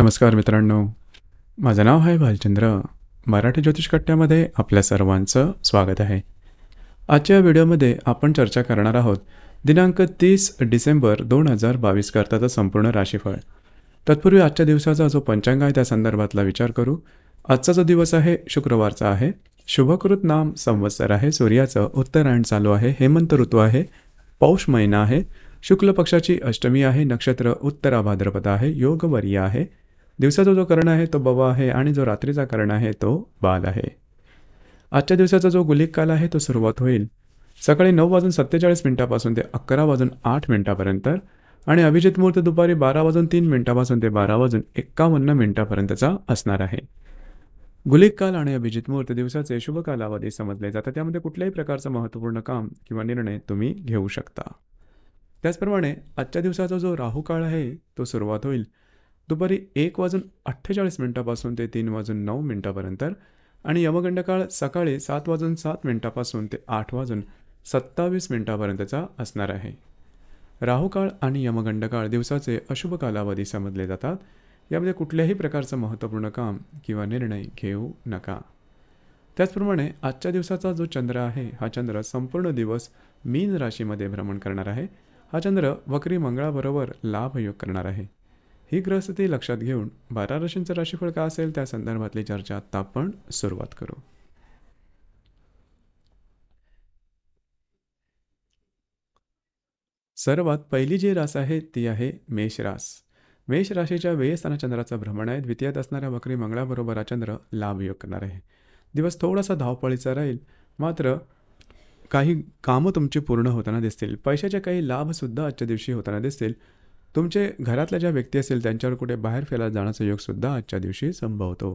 नमस्कार मित्रांनो माझं नाव आहे भालचंद्र मराठी ज्योतिष कट्ट्यामध्ये आपल्या सर्वांचं स्वागत आहे आजच्या व्हिडिओमध्ये आपण चर्चा करणार आहोत दिनांक तीस डिसेंबर दोन हजार बावीस करताचं संपूर्ण राशीफळ तत्पूर्वी आजच्या दिवसाचा जो पंचांग आहे त्या संदर्भातला विचार करू आजचा जो दिवस आहे शुक्रवारचा आहे शुभकृत नाम संवत्सर आहे सूर्याचं उत्तरायण चालू आहे हेमंत ऋतू आहे पौष महिना आहे शुक्ल पक्षाची अष्टमी आहे नक्षत्र उत्तराभाद्रपद आहे योगवर्य आहे दिवसाचा जो कर्ण आहे तो बवा आहे आणि जो रात्रीचा कर्ण आहे तो बाल आहे आजच्या दिवसाचा जो गुलिक काल आहे तो सुरुवात होईल सकाळी नऊ वाजून सत्तेचाळीस मिनिटापासून ते अकरा वाजून आठ मिनिटापर्यंत आणि अभिजित मुहूर्त दुपारी बारा वाजून तीन मिनिटापासून ते बारा वाजून एक्कावन्न मिनिटापर्यंतचा असणार आहे गुलिक काल आणि अभिजित मुहूर्त दिवसाचे शुभ कालावधी समजले जातात त्यामध्ये कुठल्याही प्रकारचं महत्त्वपूर्ण काम किंवा निर्णय तुम्ही घेऊ शकता त्याचप्रमाणे आजच्या दिवसाचा जो राहू काळ आहे तो सुरुवात होईल दुपारी एक वाजून अठ्ठेचाळीस मिनिटापासून ते तीन वाजून नऊ मिनिटापर्यंत आणि यमगंडकाळ सकाळी सात वाजून सात मिनिटापासून ते आठ वाजून सत्तावीस मिनिटापर्यंतचा असणार आहे राहुकाळ आणि यमगंडकाळ दिवसाचे अशुभ कालावधी समजले जातात यामध्ये कुठल्याही प्रकारचं महत्त्वपूर्ण काम किंवा निर्णय घेऊ नका त्याचप्रमाणे आजच्या दिवसाचा जो चंद्र आहे हा चंद्र संपूर्ण दिवस मीन राशीमध्ये भ्रमण करणार आहे हा चंद्र वक्री मंगळाबरोबर लाभयोग करणार आहे ही ग्रहस्थिती लक्षात घेऊन बारा राशींचं राशीफळ काय असेल त्या संदर्भातली चर्चा आता आपण सुरुवात करू सर्वात पहिली जी रास आहे ती आहे मेष रास मेष राशीच्या व्ययस्थाना चंद्राचं भ्रमण आहे द्वितीयात असणाऱ्या वक्री मंगळाबरोबर हा चंद्र लाभयोग करणार आहे दिवस थोडासा धावपळीचा राहील मात्र काही कामं तुमची पूर्ण होताना दिसतील पैशाचे काही लाभसुद्धा आजच्या दिवशी होताना दिसतील तुमचे घरातल्या ज्या व्यक्ती असतील त्यांच्यावर कुठे बाहेर फिरायला जाण्याचा योगसुद्धा आजच्या दिवशी संभवतो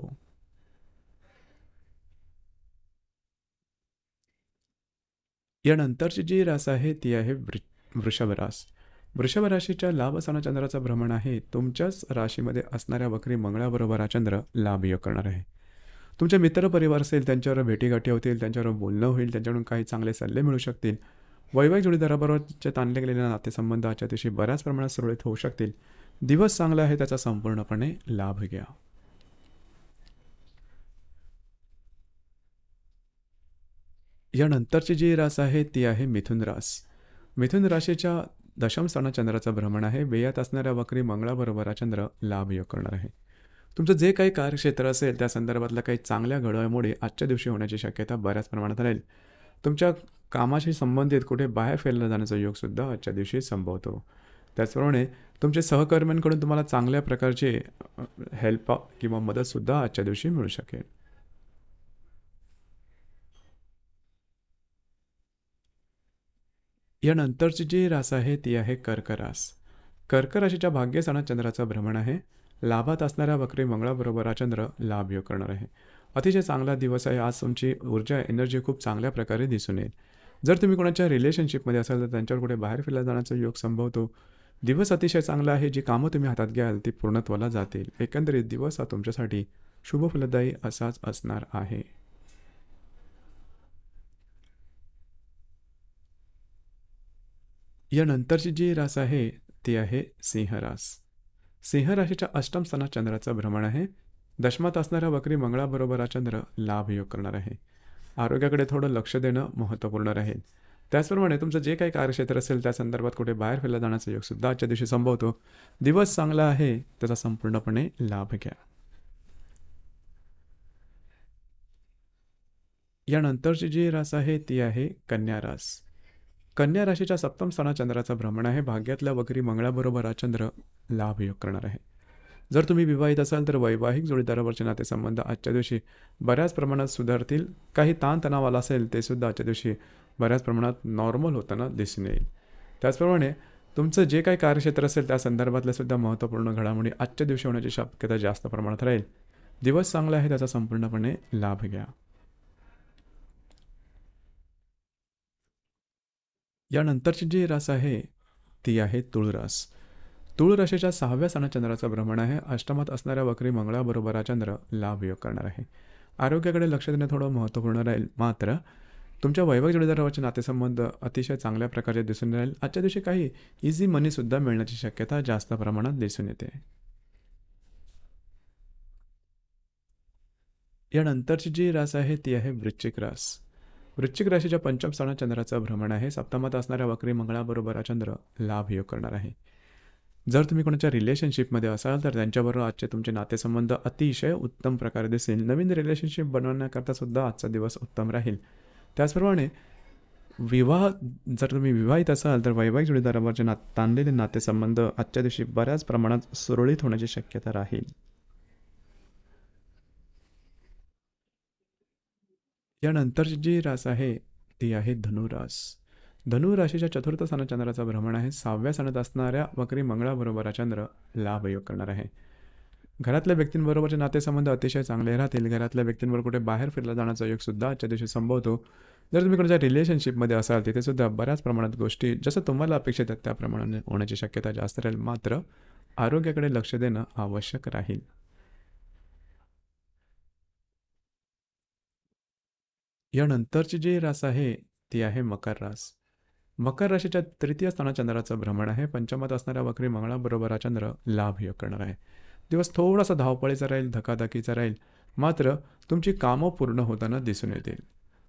यानंतरची जी रास आहे ती आहे वृषभ रास वृषभ राशीच्या लाभ असताना चंद्राचं भ्रमण आहे तुमच्याच राशीमध्ये असणाऱ्या वक्री मंगळाबरोबर हा चंद्र लाभ योग करणार आहे तुमचे मित्रपरिवार असेल त्यांच्यावर भेटीगाठी होतील त्यांच्यावर बोलणं होईल त्यांच्याकडून काही चांगले सल्ले मिळू शकतील वैवाहिक जोडीदाराबरोबरचे ताणले गेलेले नातेसंबंध आजच्या दिवशी बऱ्याच प्रमाणात सुरळीत होऊ शकतील दिवस चांगला आहे त्याचा संपूर्णपणे लाभ घ्या यानंतरची जी रास आहे ती आहे मिथुन रास मिथुन राशीच्या दशम स्थानात चंद्राचं भ्रमण आहे वेयात असणाऱ्या वक्री मंगळाबरोबर हा चंद्र लाभ योग करणार आहे तुमचं जे काही कार्यक्षेत्र असेल त्या संदर्भातल्या काही चांगल्या घडामोडी आजच्या दिवशी होण्याची शक्यता बऱ्याच प्रमाणात राहील तुमच्या कामाशी संबंधित कुठे बाहेर फेरला जाण्याचा सुद्धा आजच्या दिवशी संभवतो त्याचप्रमाणे तुमच्या सहकर्म्यांकडून तुम्हाला चांगल्या प्रकारचे हेल्प किंवा सुद्धा आजच्या दिवशी मिळू शकेल यानंतरची जी रास आहे ती आहे कर्करास कर्कराशीच्या भाग्यस्थानात चंद्राचं भ्रमण आहे लाभात असणाऱ्या वक्री मंगळाबरोबर हा चंद्र लाभ योग करणार आहे अतिशय चांगला दिवस आहे आज तुमची ऊर्जा एनर्जी खूप चांगल्या प्रकारे दिसून येईल जर तुम्ही कोणाच्या रिलेशनशिपमध्ये असाल तर त्यांच्यावर कुठे बाहेर फिरला जाण्याचा योग संभवतो दिवस अतिशय चांगला आहे जी कामं तुम्ही हातात घ्याल ती पूर्णत्वाला जातील एकंदरीत दिवस हा तुमच्यासाठी शुभफलदायी असाच असणार आहे यानंतरची जी रास आहे ती आहे सिंहरास सिंहराशीच्या अष्टम स्थानात चंद्राचं भ्रमण आहे दशमात असणारा वक्री मंगळाबरोबर हा चंद्र लाभयोग करणार आहे आरोग्याकडे थोडं लक्ष देणं महत्त्वपूर्ण राहील त्याचप्रमाणे तुमचं जे काही कार्यक्षेत्र असेल त्या संदर्भात कुठे बाहेर फिरला जाण्याचा योगसुद्धा आजच्या दिवशी संभवतो दिवस चांगला आहे त्याचा संपूर्णपणे लाभ घ्या यानंतरची जी रास आहे ती आहे कन्या रास कन्या राशीच्या सप्तम स्थानात चंद्राचं भ्रमण आहे भाग्यातल्या वगैरे मंगळाबरोबर हा चंद्र लाभयोग करणार आहे जर तुम्ही विवाहित असाल तर वैवाहिक जोडीदारावरचे नातेसंबंध आजच्या दिवशी बऱ्याच प्रमाणात सुधारतील काही ताणतणाव आला असेल ते सुद्धा आजच्या दिवशी बऱ्याच प्रमाणात नॉर्मल होताना दिसून येईल त्याचप्रमाणे तुमचं जे काही कार्यक्षेत्र असेल त्या संदर्भातल्या सुद्धा महत्त्वपूर्ण घडामोडी आजच्या दिवशी होण्याची शक्यता जास्त प्रमाणात राहील दिवस चांगला आहे त्याचा संपूर्णपणे लाभ घ्या यानंतरची जी रास आहे ती आहे तुळरास तूळ राशीच्या सहाव्या सणात चंद्राचं भ्रमण आहे अष्टमात असणाऱ्या वक्री मंगळाबरोबर चंद्र लाभ योग करणार आहे आरोग्याकडे लक्ष देणं थोडं महत्त्वपूर्ण राहील मात्र तुमच्या वैवाहिक जोडीदारावरचे नातेसंबंध अतिशय चांगल्या प्रकारे दिसून राहील आजच्या दिवशी काही इझी मनीसुद्धा मिळण्याची शक्यता जास्त प्रमाणात दिसून येते यानंतरची जी रास आहे ती आहे वृश्चिक रास वृश्चिक राशीच्या पंचम स्थानात चंद्राचं भ्रमण आहे सप्तमात असणाऱ्या वक्री मंगळाबरोबर चंद्र लाभ योग करणार आहे जर तुम्ही कोणाच्या रिलेशनशिपमध्ये असाल तर त्यांच्याबरोबर आजचे तुमचे नातेसंबंध अतिशय उत्तम प्रकारे दिसेल नवीन रिलेशनशिप बनवण्याकरता सुद्धा आजचा दिवस उत्तम राहील त्याचप्रमाणे विवाह जर तुम्ही विवाहित असाल तर वैवाहिक जोडीदारावरचे ना ताणलेले नातेसंबंध आजच्या दिवशी बऱ्याच प्रमाणात सुरळीत होण्याची शक्यता राहील यानंतरची जी रास आहे ती आहे धनुरास धनु राशीच्या चतुर्थ स्थानात चंद्राचा भ्रमण आहे सहाव्या स्थानात असणाऱ्या वक्री मंगळाबरोबर चंद्र लाभ करणार आहे घरातल्या व्यक्तींबरोबरचे नातेसंबंध अतिशय चांगले राहतील घरातल्या व्यक्तींवर कुठे बाहेर फिरला जाण्याचा योग सुद्धा आजच्या दिवशी संभवतो जर तुम्ही कोणाच्या रिलेशनशिपमध्ये असाल तिथे सुद्धा बऱ्याच प्रमाणात गोष्टी जसं तुम्हाला अपेक्षित आहेत त्या प्रमाणाने होण्याची शक्यता जास्त राहील मात्र आरोग्याकडे लक्ष देणं आवश्यक राहील यानंतरची जी रास आहे ती आहे मकर रास मकर राशीच्या तृतीय स्थानात चंद्राचं भ्रमण आहे पंचमात असणाऱ्या वक्री मंगळाबरोबर हा चंद्र लाभ योग करणार आहे दिवस थोडासा धावपळीचा राहील धकाधकीचा राहील मात्र तुमची कामं पूर्ण होताना दिसून येतील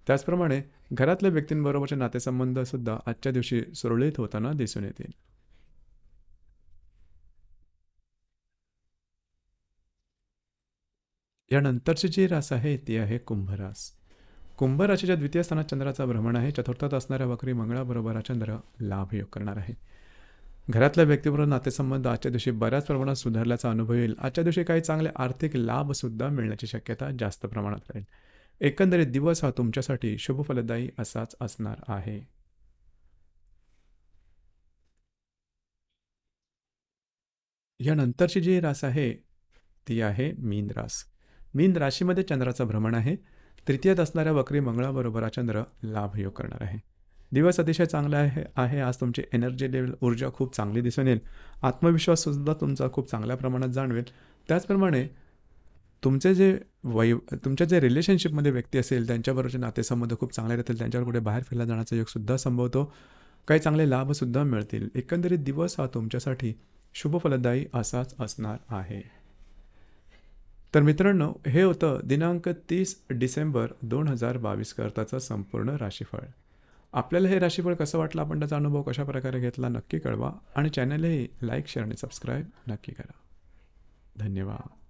त्याचप्रमाणे घरातल्या व्यक्तींबरोबरचे नातेसंबंध सुद्धा आजच्या दिवशी सुरळीत होताना दिसून येतील यानंतरची जी रास आहे ती आहे कुंभरास कुंभ राशीच्या द्वितीय स्थानात चंद्राचा भ्रमण आहे चतुर्थात असणाऱ्या वक्री मंगळाबरोबर चंद्र लाभ योग करणार आहे घरातल्या व्यक्तीबरोबर नातेसंबंध आजच्या दिवशी बऱ्याच प्रमाणात सुधारल्याचा अनुभव येईल आजच्या दिवशी काही चांगले आर्थिक लाभसुद्धा मिळण्याची शक्यता जास्त प्रमाणात राहील एकंदरीत दिवस हा तुमच्यासाठी शुभ फलदायी असाच असणार आहे यानंतरची जी रास आहे ती आहे मीन रास मीन राशीमध्ये चंद्राचं भ्रमण आहे तृतीयत असणाऱ्या वक्री मंगळाबरोबर हा चंद्र लाभयोग करणार आहे दिवस अतिशय चांगला आहे आहे आज तुमची एनर्जी लेवल ऊर्जा खूप चांगली दिसून येईल आत्मविश्वाससुद्धा तुमचा खूप चांगल्या प्रमाणात जाणवेल त्याचप्रमाणे तुमचे जे वै तुमच्या जे रिलेशनशिपमध्ये व्यक्ती असेल त्यांच्याबरोबरचे नातेसंबंध खूप चांगले राहतील त्यांच्यावर कुठे बाहेर फिरला जाण्याचा योगसुद्धा संभवतो काही चांगले लाभसुद्धा मिळतील एकंदरीत दिवस हा तुमच्यासाठी शुभफलदायी असाच असणार आहे तर मित्रांनो हे होतं दिनांक तीस डिसेंबर दोन हजार बावीसकरताचं संपूर्ण राशीफळ आपल्याला हे राशीफळ कसं वाटलं आपण त्याचा अनुभव कशा प्रकारे घेतला नक्की कळवा आणि चॅनलही लाईक शेअर आणि सबस्क्राईब नक्की करा धन्यवाद